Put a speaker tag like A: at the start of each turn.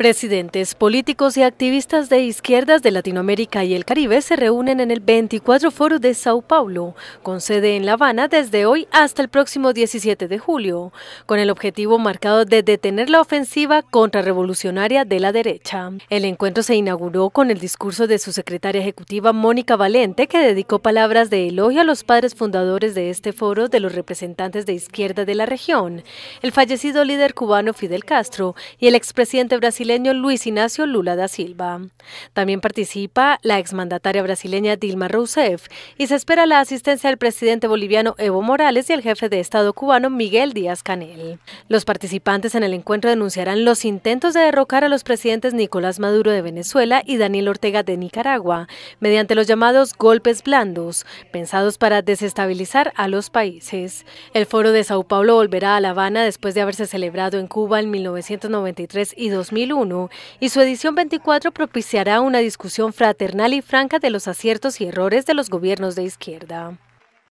A: Presidentes, políticos y activistas de izquierdas de Latinoamérica y el Caribe se reúnen en el 24 Foro de Sao Paulo, con sede en La Habana desde hoy hasta el próximo 17 de julio, con el objetivo marcado de detener la ofensiva contrarrevolucionaria de la derecha. El encuentro se inauguró con el discurso de su secretaria ejecutiva Mónica Valente, que dedicó palabras de elogio a los padres fundadores de este foro de los representantes de izquierda de la región, el fallecido líder cubano Fidel Castro y el expresidente brasileño Luis Ignacio Lula da Silva. También participa la exmandataria brasileña Dilma Rousseff y se espera la asistencia del presidente boliviano Evo Morales y el jefe de Estado cubano Miguel Díaz Canel. Los participantes en el encuentro denunciarán los intentos de derrocar a los presidentes Nicolás Maduro de Venezuela y Daniel Ortega de Nicaragua mediante los llamados golpes blandos, pensados para desestabilizar a los países. El foro de Sao Paulo volverá a La Habana después de haberse celebrado en Cuba en 1993 y 2001 y su edición 24 propiciará una discusión fraternal y franca de los aciertos y errores de los gobiernos de izquierda.